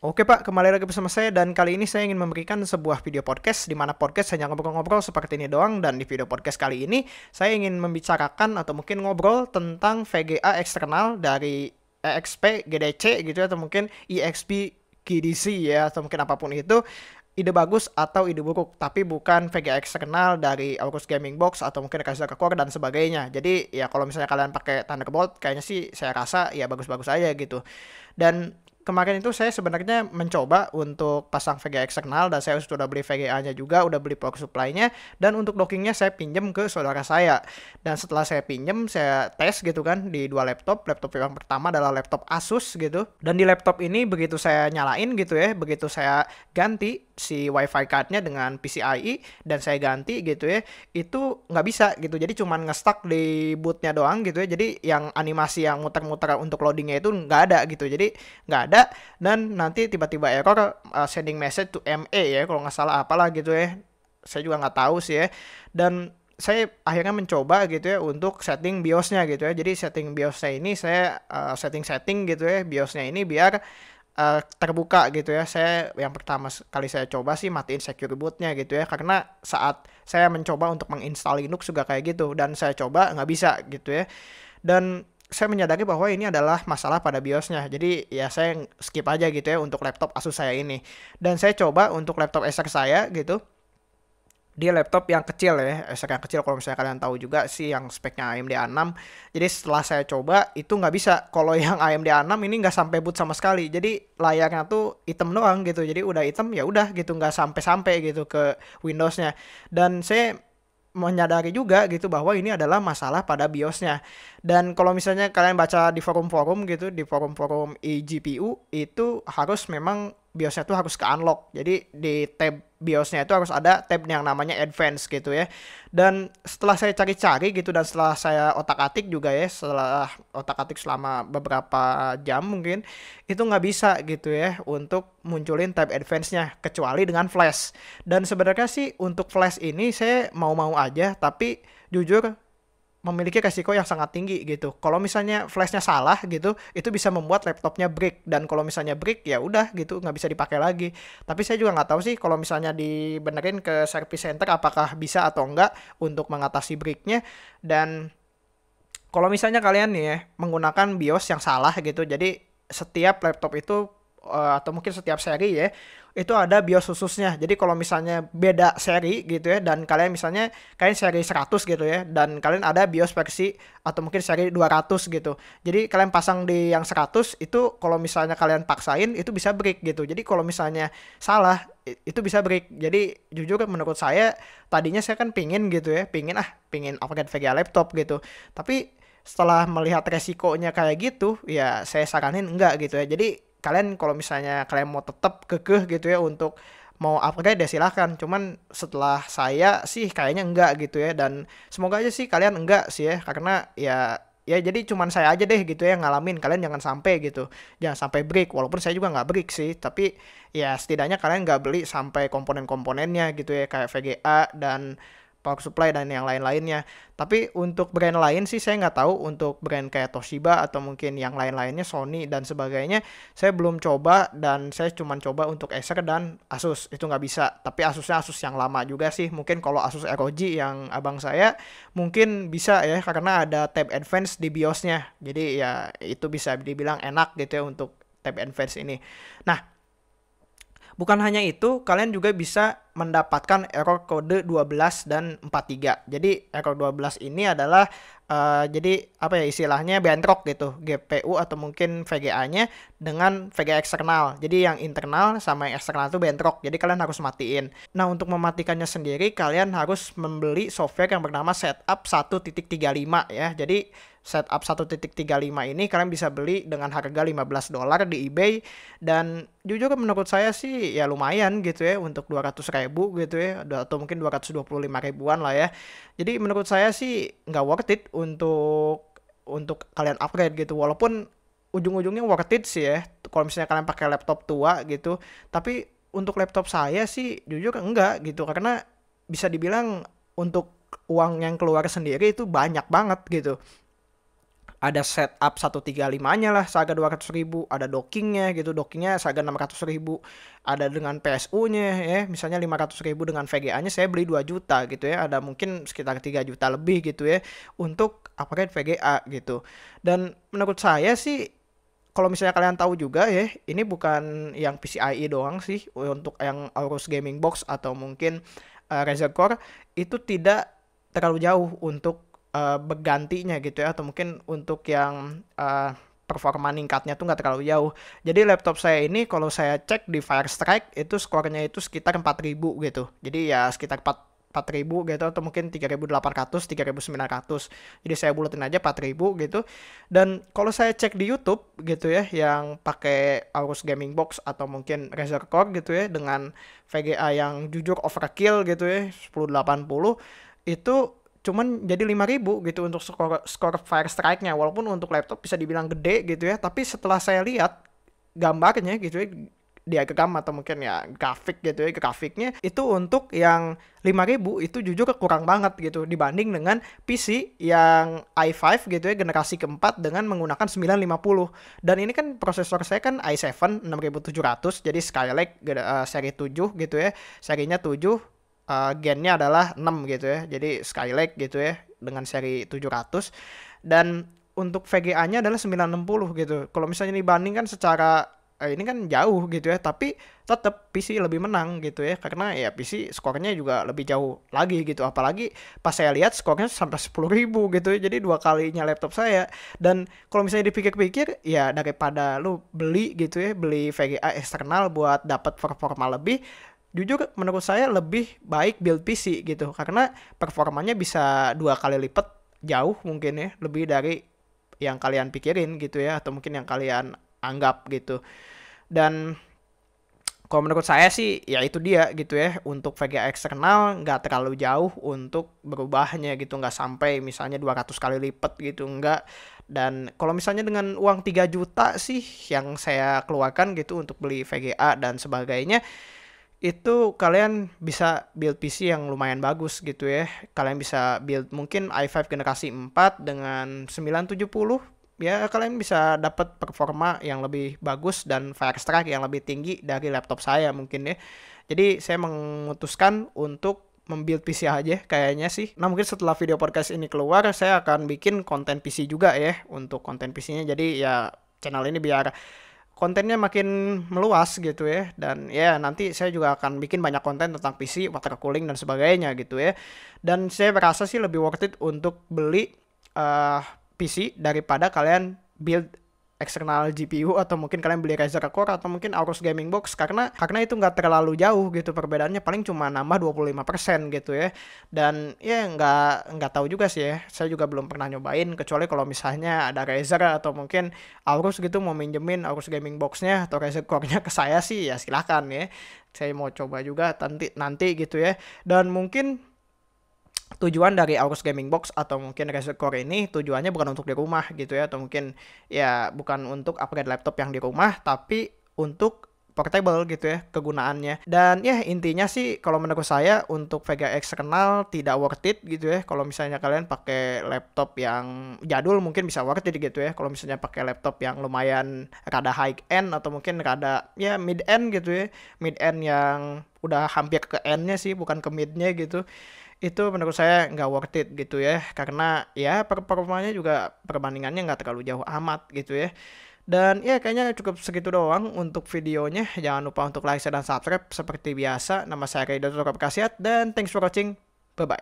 Oke Pak, kembali lagi bersama saya dan kali ini saya ingin memberikan sebuah video podcast di mana podcast hanya ngobrol-ngobrol seperti ini doang dan di video podcast kali ini saya ingin membicarakan atau mungkin ngobrol tentang VGA eksternal dari EXP, GDC gitu atau mungkin EXP GDC ya atau mungkin apapun itu ide bagus atau ide buruk tapi bukan VGA eksternal dari Aorus Gaming Box atau mungkin Razer Kekor dan sebagainya jadi ya kalau misalnya kalian pakai tanda kebot, kayaknya sih saya rasa ya bagus-bagus aja gitu dan kemarin itu saya sebenarnya mencoba untuk pasang VGA eksternal dan saya sudah beli VGA-nya juga, udah beli power supply-nya dan untuk dockingnya saya pinjam ke saudara saya. Dan setelah saya pinjam saya tes gitu kan di dua laptop. Laptop yang pertama adalah laptop Asus gitu. Dan di laptop ini begitu saya nyalain gitu ya, begitu saya ganti si wifi card-nya dengan PCIe dan saya ganti gitu ya itu nggak bisa gitu jadi cuman ngestak di bootnya doang gitu ya jadi yang animasi yang muter-muter untuk loadingnya itu nggak ada gitu jadi nggak ada dan nanti tiba-tiba error uh, sending message to ME ya kalau nggak salah apalah gitu ya saya juga nggak tahu sih ya dan saya akhirnya mencoba gitu ya untuk setting BIOSnya gitu ya jadi setting BIOSnya ini saya uh, setting setting gitu ya BIOSnya ini biar uh, terbuka gitu ya. Saya yang pertama kali saya coba sih matiin secure bootnya gitu ya, karena saat saya mencoba untuk menginstal Linux juga kayak gitu dan saya coba nggak bisa gitu ya. Dan saya menyadari bahwa ini adalah masalah pada BIOSnya. Jadi ya saya skip aja gitu ya untuk laptop Asus saya ini. Dan saya coba untuk laptop Acer saya gitu. Dia laptop yang kecil ya, Acer yang kecil kalau misalnya kalian tahu juga sih yang speknya AMD A6. Jadi setelah saya coba itu nggak bisa. Kalau yang AMD A6 ini nggak sampai boot sama sekali. Jadi layarnya tuh hitam doang gitu. Jadi udah hitam ya udah gitu nggak sampai-sampai gitu ke Windowsnya. Dan saya menyadari juga gitu bahwa ini adalah masalah pada BIOSnya. Dan kalau misalnya kalian baca di forum-forum gitu, di forum-forum eGPU itu harus memang BIOSnya tuh harus ke unlock. Jadi di tab BIOSnya itu harus ada tab yang namanya advance gitu ya. Dan setelah saya cari-cari gitu dan setelah saya otak-atik juga ya, setelah otak-atik selama beberapa jam mungkin itu nggak bisa gitu ya untuk munculin tab advance-nya kecuali dengan flash. Dan sebenarnya sih untuk flash ini saya mau-mau aja tapi jujur memiliki resiko yang sangat tinggi gitu. Kalau misalnya flashnya salah gitu, itu bisa membuat laptopnya break dan kalau misalnya break ya udah gitu nggak bisa dipakai lagi. Tapi saya juga nggak tahu sih kalau misalnya dibenerin ke service center apakah bisa atau enggak untuk mengatasi breaknya dan kalau misalnya kalian nih ya menggunakan BIOS yang salah gitu, jadi setiap laptop itu uh, atau mungkin setiap seri ya itu ada bios khususnya. Jadi kalau misalnya beda seri gitu ya dan kalian misalnya kalian seri 100 gitu ya dan kalian ada bios versi atau mungkin seri 200 gitu. Jadi kalian pasang di yang 100 itu kalau misalnya kalian paksain itu bisa break gitu. Jadi kalau misalnya salah itu bisa break. Jadi jujur menurut saya tadinya saya kan pingin gitu ya, pingin ah pingin upgrade VGA laptop gitu. Tapi setelah melihat resikonya kayak gitu ya saya saranin enggak gitu ya. Jadi kalian kalau misalnya kalian mau tetap kekeh gitu ya untuk mau upgrade ya silahkan cuman setelah saya sih kayaknya enggak gitu ya dan semoga aja sih kalian enggak sih ya karena ya ya jadi cuman saya aja deh gitu ya ngalamin kalian jangan sampai gitu jangan sampai break walaupun saya juga nggak break sih tapi ya setidaknya kalian nggak beli sampai komponen-komponennya gitu ya kayak VGA dan Power Supply dan yang lain-lainnya. Tapi untuk brand lain sih saya nggak tahu untuk brand kayak Toshiba atau mungkin yang lain-lainnya Sony dan sebagainya saya belum coba dan saya cuma coba untuk Acer dan Asus itu nggak bisa. Tapi Asusnya Asus yang lama juga sih. Mungkin kalau Asus ROG yang abang saya mungkin bisa ya karena ada tab advance di BIOSnya. Jadi ya itu bisa dibilang enak gitu ya untuk tab advance ini. Nah, Bukan hanya itu, kalian juga bisa mendapatkan error kode 12 dan 43. Jadi error 12 ini adalah uh, jadi apa ya istilahnya bentrok gitu GPU atau mungkin VGA-nya dengan VGA eksternal. Jadi yang internal sama yang eksternal itu bentrok. Jadi kalian harus matiin. Nah, untuk mematikannya sendiri kalian harus membeli software yang bernama setup 1.35 ya. Jadi setup 1.35 ini kalian bisa beli dengan harga 15 dolar di eBay dan jujur menurut saya sih ya lumayan gitu ya untuk 200 ribu gitu ya atau mungkin 225 ribuan lah ya jadi menurut saya sih nggak worth it untuk untuk kalian upgrade gitu walaupun ujung-ujungnya worth it sih ya kalau misalnya kalian pakai laptop tua gitu tapi untuk laptop saya sih jujur enggak gitu karena bisa dibilang untuk uang yang keluar sendiri itu banyak banget gitu ada setup 135-nya lah seharga 200 ribu, ada dockingnya gitu, dockingnya seharga 600 ribu, ada dengan PSU-nya ya, misalnya 500 ribu dengan VGA-nya saya beli 2 juta gitu ya, ada mungkin sekitar 3 juta lebih gitu ya untuk upgrade VGA gitu. Dan menurut saya sih kalau misalnya kalian tahu juga ya, ini bukan yang PCIe doang sih untuk yang Aorus Gaming Box atau mungkin uh, Razer Core itu tidak terlalu jauh untuk uh, bergantinya gitu ya atau mungkin untuk yang uh, performa meningkatnya tuh nggak terlalu jauh. Jadi laptop saya ini kalau saya cek di Fire Strike itu skornya itu sekitar 4000 gitu. Jadi ya sekitar 4 4000 gitu atau mungkin 3800, 3900. Jadi saya bulatin aja 4000 gitu. Dan kalau saya cek di YouTube gitu ya yang pakai Aorus Gaming Box atau mungkin Razer Core gitu ya dengan VGA yang jujur overkill gitu ya 1080 itu cuman jadi 5000 gitu untuk skor skor Fire Strike-nya walaupun untuk laptop bisa dibilang gede gitu ya tapi setelah saya lihat gambarnya gitu ya diagram atau mungkin ya grafik gitu ya grafiknya itu untuk yang 5000 itu jujur kurang banget gitu dibanding dengan PC yang i5 gitu ya generasi keempat dengan menggunakan 950 dan ini kan prosesor saya kan i7 6700 jadi Skylake uh, seri 7 gitu ya serinya 7 uh, gennya adalah 6 gitu ya. Jadi Skylake gitu ya dengan seri 700 dan untuk VGA-nya adalah 960 gitu. Kalau misalnya dibandingkan secara eh, ini kan jauh gitu ya, tapi tetap PC lebih menang gitu ya karena ya PC skornya juga lebih jauh lagi gitu. Apalagi pas saya lihat skornya sampai 10.000 gitu ya. Jadi dua kalinya laptop saya dan kalau misalnya dipikir-pikir ya daripada lu beli gitu ya, beli VGA eksternal buat dapat performa lebih jujur menurut saya lebih baik build PC gitu karena performanya bisa dua kali lipat jauh mungkin ya lebih dari yang kalian pikirin gitu ya atau mungkin yang kalian anggap gitu dan kalau menurut saya sih ya itu dia gitu ya untuk VGA eksternal nggak terlalu jauh untuk berubahnya gitu nggak sampai misalnya 200 kali lipat gitu nggak dan kalau misalnya dengan uang 3 juta sih yang saya keluarkan gitu untuk beli VGA dan sebagainya itu kalian bisa build PC yang lumayan bagus gitu ya. Kalian bisa build mungkin i5 generasi 4 dengan 970 ya kalian bisa dapat performa yang lebih bagus dan fast track yang lebih tinggi dari laptop saya mungkin ya. Jadi saya memutuskan untuk membuild PC aja kayaknya sih. Nah mungkin setelah video podcast ini keluar saya akan bikin konten PC juga ya untuk konten PC-nya. Jadi ya channel ini biar kontennya makin meluas gitu ya dan ya nanti saya juga akan bikin banyak konten tentang PC, water cooling dan sebagainya gitu ya. Dan saya merasa sih lebih worth it untuk beli uh, eh, PC daripada kalian build eksternal GPU atau mungkin kalian beli Razer Core atau mungkin Aorus Gaming Box karena karena itu nggak terlalu jauh gitu perbedaannya paling cuma nambah 25% gitu ya dan ya nggak nggak tahu juga sih ya saya juga belum pernah nyobain kecuali kalau misalnya ada Razer atau mungkin Aorus gitu mau minjemin Aorus Gaming Boxnya atau Razer Core-nya ke saya sih ya silahkan ya saya mau coba juga nanti nanti gitu ya dan mungkin tujuan dari Aorus Gaming Box atau mungkin Razer Core ini tujuannya bukan untuk di rumah gitu ya atau mungkin ya bukan untuk upgrade laptop yang di rumah tapi untuk portable gitu ya kegunaannya dan ya intinya sih kalau menurut saya untuk Vega eksternal tidak worth it gitu ya kalau misalnya kalian pakai laptop yang jadul mungkin bisa worth it gitu ya kalau misalnya pakai laptop yang lumayan rada high end atau mungkin rada ya mid end gitu ya mid end yang udah hampir ke endnya sih bukan ke midnya gitu itu menurut saya nggak worth it gitu ya karena ya performanya juga perbandingannya nggak terlalu jauh amat gitu ya dan ya kayaknya cukup segitu doang untuk videonya jangan lupa untuk like share dan subscribe seperti biasa nama saya kaido Tukar Kasih dan thanks for watching bye bye